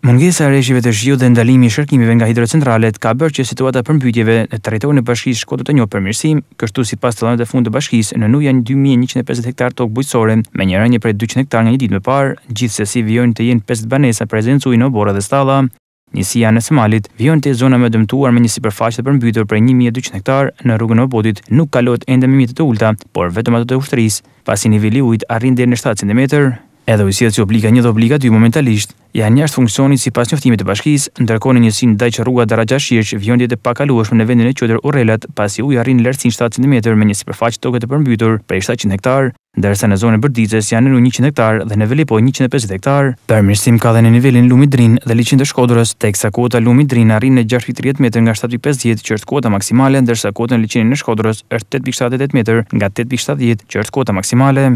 Mungesa e rreshjeve të zhjut dhe ndalimi i shërkimeve nga hidrocentralet ka bërë që situata përmbytjeve në territorin e bashkisë Shkodër të njohë përmirësim, kështu sipas të dhënave të fundit të bashkisë, në Nuja janë 2150 hektar tokë bujqësore, me një rënje prej 200 hektar nga një ditë më parë, gjithsesi vijojnë të jenë 50 banesa prezencë ujë në Borë dhe Stalla, nisja në Somalit, vijojnë te zona më dëmtuar me një sipërfaqe të përmbytur prej 1200 hektar në rrugën e Obodit, nuk kalojnë ende mimitë të ulta, por vetëm ato të ushtrisë, pasi niveli i ujit arrin deri në 7 cm. Edhe u sjellë si obliga një dhe obliga 2 momentalisht janë jashtë funksionit sipas njoftimit të bashkisë, ndërkohë në njësinë ndaj rrugës Darajashiç vjendje të pakalueshme në vendin e qytetit Urrelat, pasi uji arrin lartësinë 7 cm me një sipërfaqe toke të përmbytur prej 700 hektar, ndërsa në zonën e Bërdicës janë në 100 hektar dhe në Velipo 150 hektar. Përmirësim ka dhënë në nivelin lumit drin dhe liçin të Shkodrës, teksa kota lumit drin arrin në 6.30 metër nga 7.50 që është kota maksimale, ndërsa kota në liçin e Shkodrës është 8.78 metër nga 8.70 që është kota maksimale.